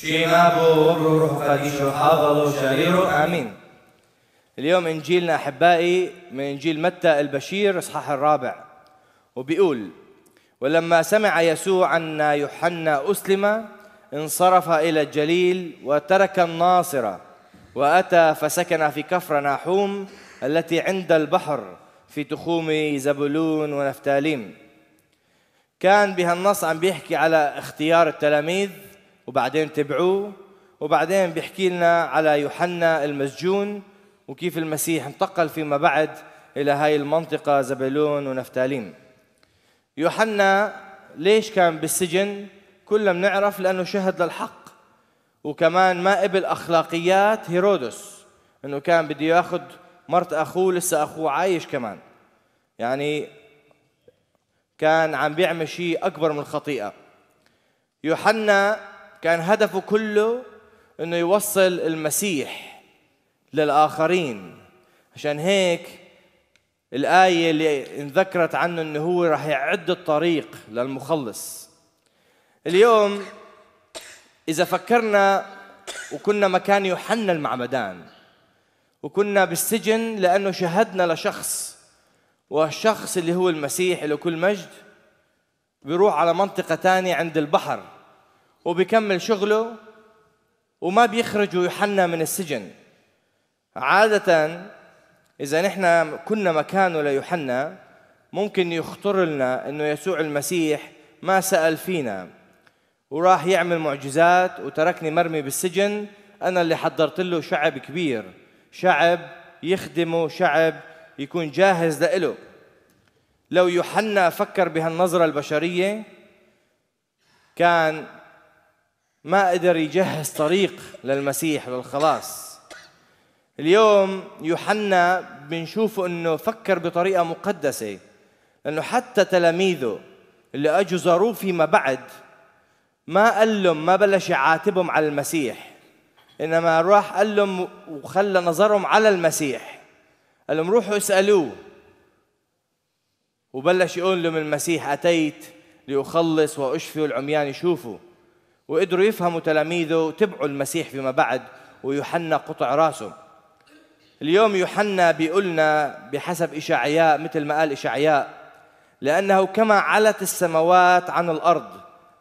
شيما بور روح قديش حافظ شريرو امين اليوم انجيلنا احبائي من انجيل متى البشير اصحاح الرابع وبيقول ولما سمع يسوع ان يوحنا اسلم انصرف الى الجليل وترك الناصره واتى فسكن في كفر ناحوم التي عند البحر في تخوم زبلون ونفتاليم كان بهالنص عم بيحكي على اختيار التلاميذ وبعدين تبعوه وبعدين بيحكي لنا على يوحنا المسجون وكيف المسيح انتقل فيما بعد إلى هاي المنطقة زبلون ونفتاليم يوحنا ليش كان بالسجن كلنا بنعرف لأنه شهد للحق وكمان ما قبل أخلاقيات هيرودس أنه كان بده ياخذ مرت أخوه لسه أخوه عايش كمان يعني كان عم بيعمل شيء أكبر من الخطيئة يوحنا كان هدفه كله انه يوصل المسيح للاخرين عشان هيك الآية اللي انذكرت عنه انه هو راح يعد الطريق للمخلص اليوم إذا فكرنا وكنا مكان يوحنا المعمدان وكنا بالسجن لأنه شهدنا لشخص والشخص اللي هو المسيح له كل مجد بيروح على منطقة ثانية عند البحر وبيكمل شغله وما بيخرجوا يوحنا من السجن عادة إذا نحن كنا مكانه ليوحنا ممكن يخطر لنا إنه يسوع المسيح ما سأل فينا وراح يعمل معجزات وتركني مرمي بالسجن أنا اللي حضرت له شعب كبير شعب يخدمه شعب يكون جاهز لإله لو يوحنا فكر بهالنظرة البشرية كان ما قدر يجهز طريق للمسيح للخلاص اليوم يوحنا بنشوفه انه فكر بطريقه مقدسه لانه حتى تلاميذه اللي اجوا زاروه فيما بعد ما قال لهم ما بلش يعاتبهم على المسيح انما راح قال لهم وخلى نظرهم على المسيح قال لهم روحوا اسالوه وبلش يقول لهم المسيح اتيت لاخلص واشفي والعميان يشوفوا وقدروا يفهموا تلاميذه وتبعوا المسيح فيما بعد ويوحنا قطع راسه اليوم يوحنا بيقولنا بحسب إشعياء مثل ما قال إشعياء لأنه كما علت السماوات عن الأرض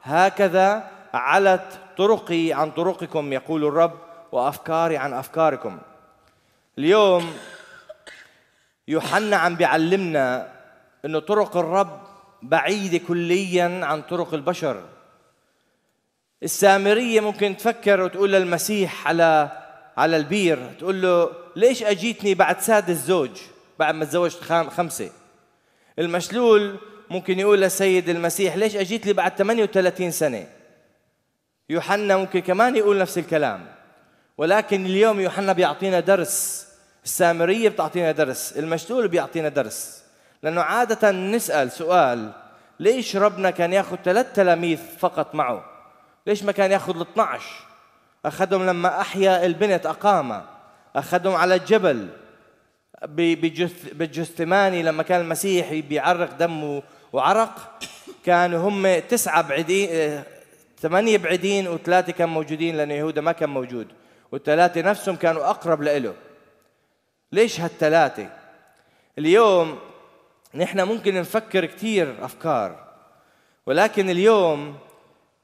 هكذا علت طرقي عن طرقكم يقول الرب وأفكاري عن أفكاركم اليوم يوحنا عم بيعلمنا أن طرق الرب بعيدة كليا عن طرق البشر السامرية ممكن تفكر وتقول للمسيح على على البير تقول له ليش أجيتني بعد سادس زوج بعد ما تزوجت خمسة المشلول ممكن يقول للسيد المسيح ليش أجيت لي بعد 38 سنة يوحنا ممكن كمان يقول نفس الكلام ولكن اليوم يوحنا بيعطينا درس السامرية بتعطينا درس المشلول بيعطينا درس لأنه عادة نسأل سؤال ليش ربنا كان ياخذ ثلاث تلاميذ فقط معه ليش ما كان ياخذ ال 12 اخذهم لما احيا البنت اقامه اخذهم على الجبل بالجثماني لما كان المسيح بيعرق دمه وعرق كانوا هم تسعة بعيدين آه، ثمانية بعيدين وثلاثة كانوا موجودين لأن يهودا ما كان موجود والثلاثة نفسهم كانوا أقرب لإله ليش هالثلاثة؟ اليوم نحن ممكن نفكر كثير أفكار ولكن اليوم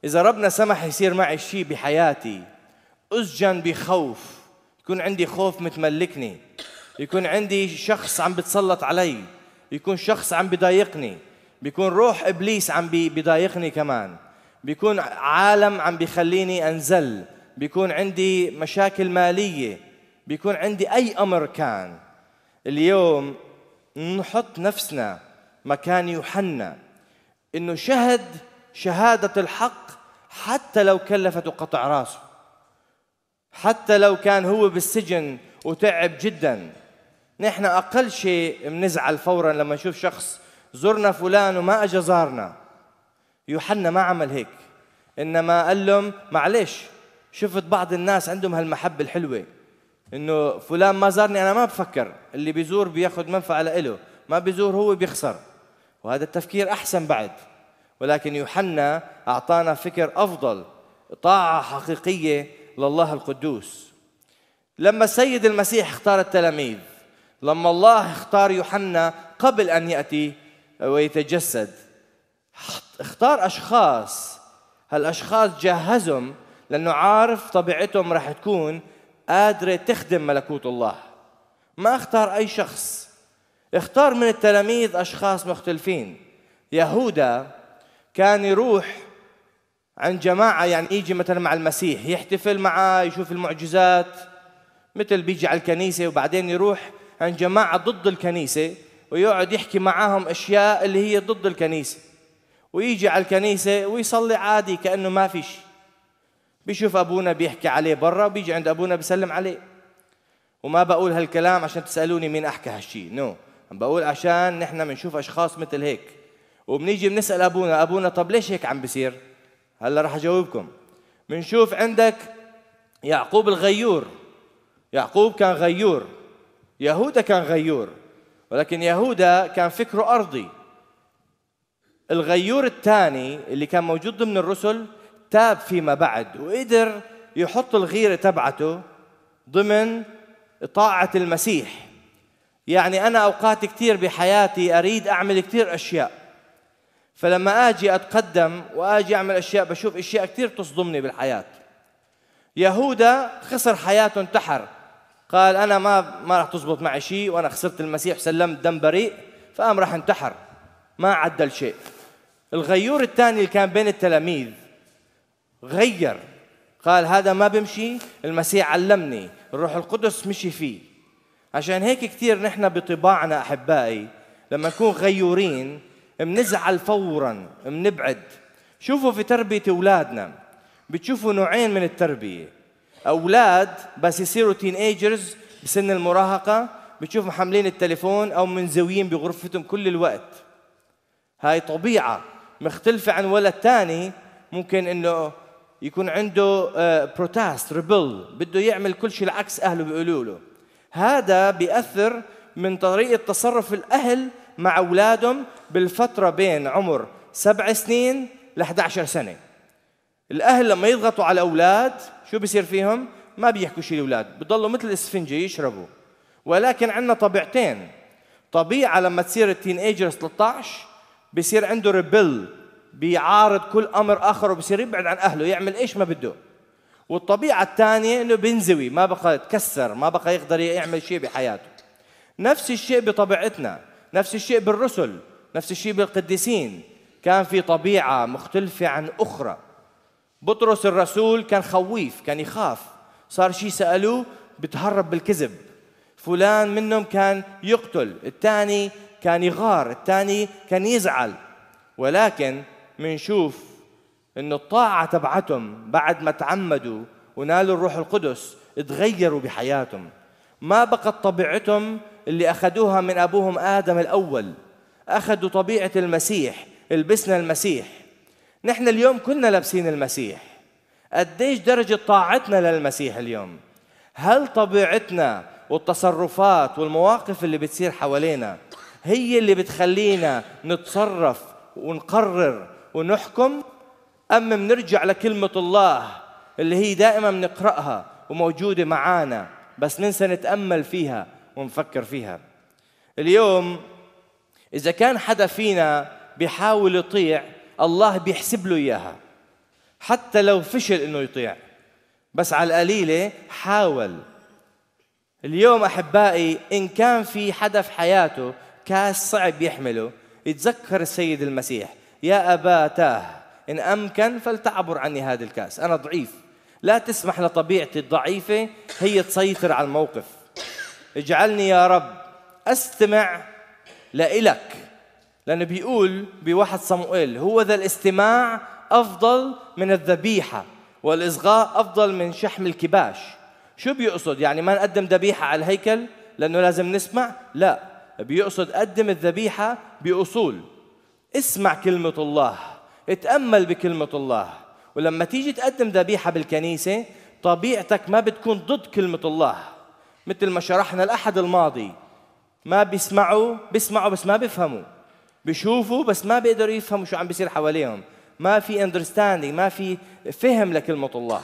إذا ربنا سمح يصير معي شيء بحياتي أسجن بخوف يكون عندي خوف متملكني يكون عندي شخص عم بتسلط علي يكون شخص عم بضايقني بيكون روح إبليس عم بضايقني كمان بيكون عالم عم بخليني أنزل بيكون عندي مشاكل مالية بيكون عندي أي أمر كان اليوم نحط نفسنا مكان يوحنا إنه شهد شهادة الحق حتى لو كلفته قطع راسه حتى لو كان هو بالسجن وتعب جدا نحن أقل شيء بنزعل فورا لما نشوف شخص زرنا فلان وما أجا زارنا يوحنا ما عمل هيك إنما قال لهم معلش شفت بعض الناس عندهم هالمحبة الحلوة إنه فلان ما زارني أنا ما بفكر اللي بيزور بياخذ منفعة لإله ما بيزور هو بيخسر وهذا التفكير أحسن بعد ولكن يوحنا أعطانا فكر أفضل طاعة حقيقية لله القدوس لما السيد المسيح اختار التلاميذ لما الله اختار يوحنا قبل أن يأتي ويتجسد اختار أشخاص هالأشخاص جهزهم لأنه عارف طبيعتهم راح تكون قادرة تخدم ملكوت الله ما اختار أي شخص اختار من التلاميذ أشخاص مختلفين يهوذا كان يروح عند جماعة يعني يجي مثلا مع المسيح يحتفل معه يشوف المعجزات مثل بيجي على الكنيسة وبعدين يروح عند جماعة ضد الكنيسة ويقعد يحكي معاهم أشياء اللي هي ضد الكنيسة ويجي على الكنيسة ويصلي عادي كأنه ما في شيء بيشوف أبونا بيحكي عليه برا وبيجي عند أبونا بيسلم عليه وما بقول هالكلام عشان تسألوني مين أحكى هالشيء نو no. بقول عشان نحن بنشوف أشخاص مثل هيك وبنيجي بنسال ابونا ابونا طب ليش هيك عم بصير هلا رح اجاوبكم بنشوف عندك يعقوب الغيور يعقوب كان غيور يهودا كان غيور ولكن يهودا كان فكره ارضي الغيور الثاني اللي كان موجود ضمن الرسل تاب فيما بعد وقدر يحط الغيره تبعته ضمن طاعه المسيح يعني انا اوقات كثير بحياتي اريد اعمل كثير اشياء فلما اجي اتقدم واجي اعمل اشياء بشوف اشياء كثير تصدمني بالحياه يهودا خسر حياته انتحر قال انا ما ما راح تزبط معي شيء وانا خسرت المسيح سلمت دم بريء فقام راح انتحر ما عدل شيء الغيور الثاني اللي كان بين التلاميذ غير قال هذا ما بمشي المسيح علمني الروح القدس مشي فيه عشان هيك كثير نحن بطباعنا احبائي لما نكون غيورين بنزعل فورا بنبعد شوفوا في تربية أولادنا بتشوفوا نوعين من التربية أولاد بس يصيروا تين ايجرز بسن المراهقة بتشوفهم حاملين التليفون أو منزويين بغرفتهم كل الوقت هاي طبيعة مختلفة عن ولد تاني ممكن إنه يكون عنده بروتاست آه، ريبل بده يعمل كل شيء العكس أهله بيقولوا له هذا بيأثر من طريقة تصرف الأهل مع أولادهم بالفترة بين عمر سبع سنين ل 11 سنة الأهل لما يضغطوا على الأولاد شو بصير فيهم؟ ما بيحكوا شيء الأولاد بضلوا مثل الإسفنجة يشربوا ولكن عندنا طبيعتين طبيعة لما تصير التين ايجرز 13 بصير عنده ريبل بيعارض كل أمر آخر وبصير يبعد عن أهله يعمل إيش ما بده والطبيعة الثانية إنه بينزوي ما بقى يتكسر ما بقى يقدر يعمل شيء بحياته نفس الشيء بطبيعتنا نفس الشيء بالرسل نفس الشيء بالقديسين كان في طبيعة مختلفة عن أخرى بطرس الرسول كان خويف كان يخاف صار شيء سألوه بتهرب بالكذب فلان منهم كان يقتل الثاني كان يغار الثاني كان يزعل ولكن منشوف أن الطاعة تبعتهم بعد ما تعمدوا ونالوا الروح القدس تغيروا بحياتهم ما بقت طبيعتهم اللي أخذوها من أبوهم آدم الأول أخذوا طبيعة المسيح لبسنا المسيح نحن اليوم كنا لابسين المسيح قديش درجة طاعتنا للمسيح اليوم هل طبيعتنا والتصرفات والمواقف اللي بتصير حوالينا هي اللي بتخلينا نتصرف ونقرر ونحكم أم بنرجع لكلمة الله اللي هي دائما بنقرأها وموجودة معانا بس ننسى نتأمل فيها ونفكر فيها اليوم إذا كان حدا فينا بيحاول يطيع الله بيحسب له إياها حتى لو فشل إنه يطيع بس على القليلة حاول اليوم أحبائي إن كان في حدا في حياته كاس صعب يحمله يتذكر السيد المسيح يا أبا تاه إن أمكن فلتعبر عني هذا الكاس أنا ضعيف لا تسمح لطبيعتي الضعيفة هي تسيطر على الموقف اجعلني يا رب أستمع لإلك لأنه بيقول بواحد صموئيل هو ذا الاستماع أفضل من الذبيحة والإصغاء أفضل من شحم الكباش شو بيقصد يعني ما نقدم ذبيحة على الهيكل لأنه لازم نسمع لا بيقصد قدم الذبيحة بأصول اسمع كلمة الله اتأمل بكلمة الله ولما تيجي تقدم ذبيحة بالكنيسة طبيعتك ما بتكون ضد كلمة الله مثل ما شرحنا الأحد الماضي ما بيسمعوا بيسمعوا بس ما بيفهموا بيشوفوا بس ما بيقدروا يفهموا شو عم بيصير حواليهم ما في اندرستاندينج ما في فهم لكلمة الله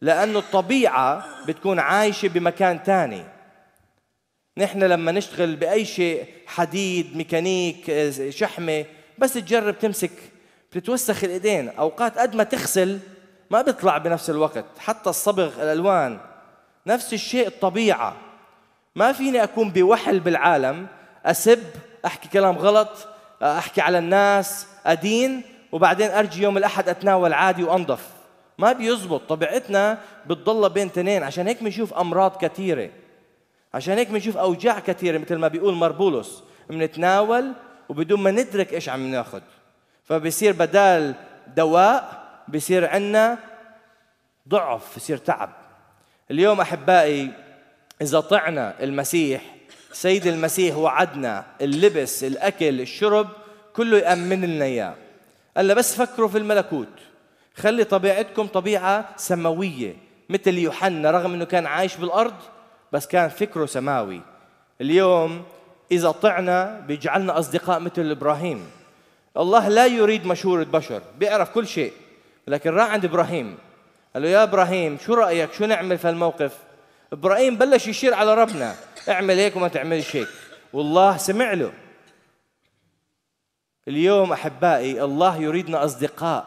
لأنه الطبيعة بتكون عايشة بمكان تاني نحن لما نشتغل بأي شيء حديد ميكانيك شحمة بس تجرب تمسك بتتوسخ الإيدين أوقات قد ما تغسل ما بيطلع بنفس الوقت حتى الصبغ الألوان نفس الشيء الطبيعة ما فيني أكون بوحل بالعالم أسب أحكي كلام غلط أحكي على الناس أدين وبعدين أرجي يوم الأحد أتناول عادي وأنظف ما بيزبط طبيعتنا بتضل بين تنين عشان هيك بنشوف أمراض كثيرة عشان هيك بنشوف أوجاع كثيرة مثل ما بيقول مربولوس بنتناول وبدون ما ندرك إيش عم ناخذ فبصير بدال دواء بصير عندنا ضعف بصير تعب اليوم أحبائي إذا طعنا المسيح سيد المسيح وعدنا اللبس الأكل الشرب كله يأمن لنا إياه قال بس فكروا في الملكوت خلي طبيعتكم طبيعة سماوية مثل يوحنا رغم أنه كان عايش بالأرض بس كان فكره سماوي اليوم إذا طعنا بيجعلنا أصدقاء مثل إبراهيم الله لا يريد مشورة بشر بيعرف كل شيء لكن راح عند إبراهيم قال له يا إبراهيم شو رأيك شو نعمل في الموقف ابراهيم بلش يشير على ربنا اعمل هيك وما تعملش هيك والله سمع له اليوم احبائي الله يريدنا اصدقاء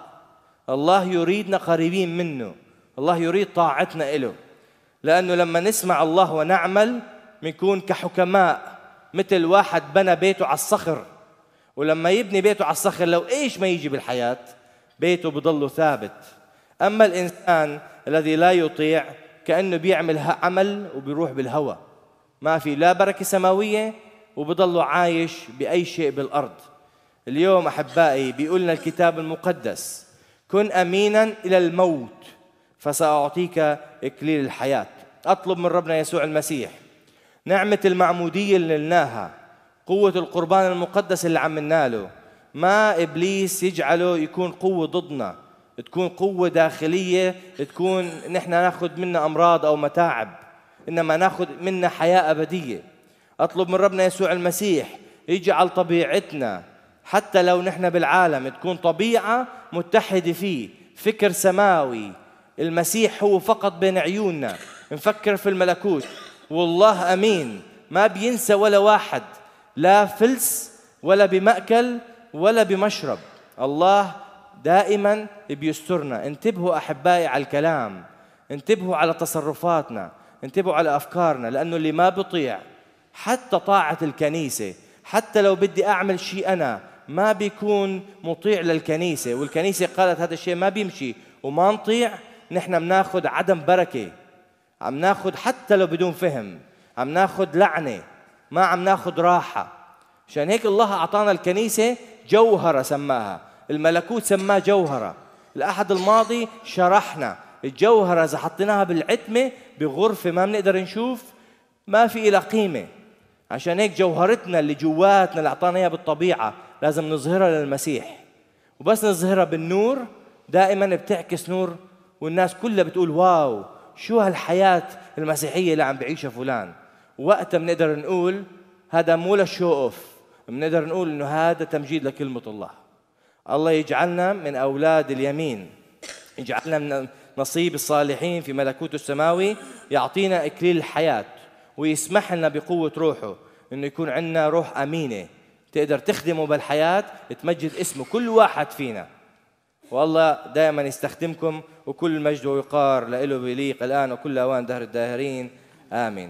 الله يريدنا قريبين منه الله يريد طاعتنا له لانه لما نسمع الله ونعمل بنكون كحكماء مثل واحد بنى بيته على الصخر ولما يبني بيته على الصخر لو ايش ما يجي بالحياه بيته بضله ثابت اما الانسان الذي لا يطيع كأنه بيعمل عمل وبيروح بالهوى ما في لا بركة سماوية وبضله عايش بأي شيء بالأرض اليوم أحبائي بيقول لنا الكتاب المقدس كن أمينا إلى الموت فسأعطيك إكليل الحياة أطلب من ربنا يسوع المسيح نعمة المعمودية اللي لناها قوة القربان المقدس اللي عم له ما إبليس يجعله يكون قوة ضدنا تكون قوة داخلية تكون نحن ناخذ منا أمراض أو متاعب إنما ناخذ منا حياة أبدية أطلب من ربنا يسوع المسيح يجعل طبيعتنا حتى لو نحن بالعالم تكون طبيعة متحدة فيه فكر سماوي المسيح هو فقط بين عيوننا نفكر في الملكوت والله أمين ما بينسى ولا واحد لا فلس ولا بمأكل ولا بمشرب الله دائما بيسترنا انتبهوا أحبائي على الكلام انتبهوا على تصرفاتنا انتبهوا على أفكارنا لأنه اللي ما بطيع حتى طاعة الكنيسة حتى لو بدي أعمل شيء أنا ما بيكون مطيع للكنيسة والكنيسة قالت هذا الشيء ما بيمشي وما نطيع نحن بناخذ عدم بركة عم ناخذ حتى لو بدون فهم عم ناخذ لعنة ما عم ناخذ راحة عشان هيك الله أعطانا الكنيسة جوهرة سماها الملكوت سماه جوهرة الأحد الماضي شرحنا الجوهرة إذا حطيناها بالعتمة بغرفة ما بنقدر نشوف ما في إلى قيمة عشان هيك جوهرتنا اللي جواتنا اللي أعطانا إياها بالطبيعة لازم نظهرها للمسيح وبس نظهرها بالنور دائما بتعكس نور والناس كلها بتقول واو شو هالحياة المسيحية اللي عم بعيشها فلان وقتها بنقدر نقول هذا مو للشو اوف بنقدر نقول انه هذا تمجيد لكلمة الله الله يجعلنا من أولاد اليمين يجعلنا من نصيب الصالحين في ملكوته السماوي يعطينا إكليل الحياة ويسمح لنا بقوة روحه إنه يكون عندنا روح أمينة تقدر تخدمه بالحياة تمجد اسمه كل واحد فينا والله دائما يستخدمكم وكل مجد ويقار لإله بليق الآن وكل أوان دهر الداهرين آمين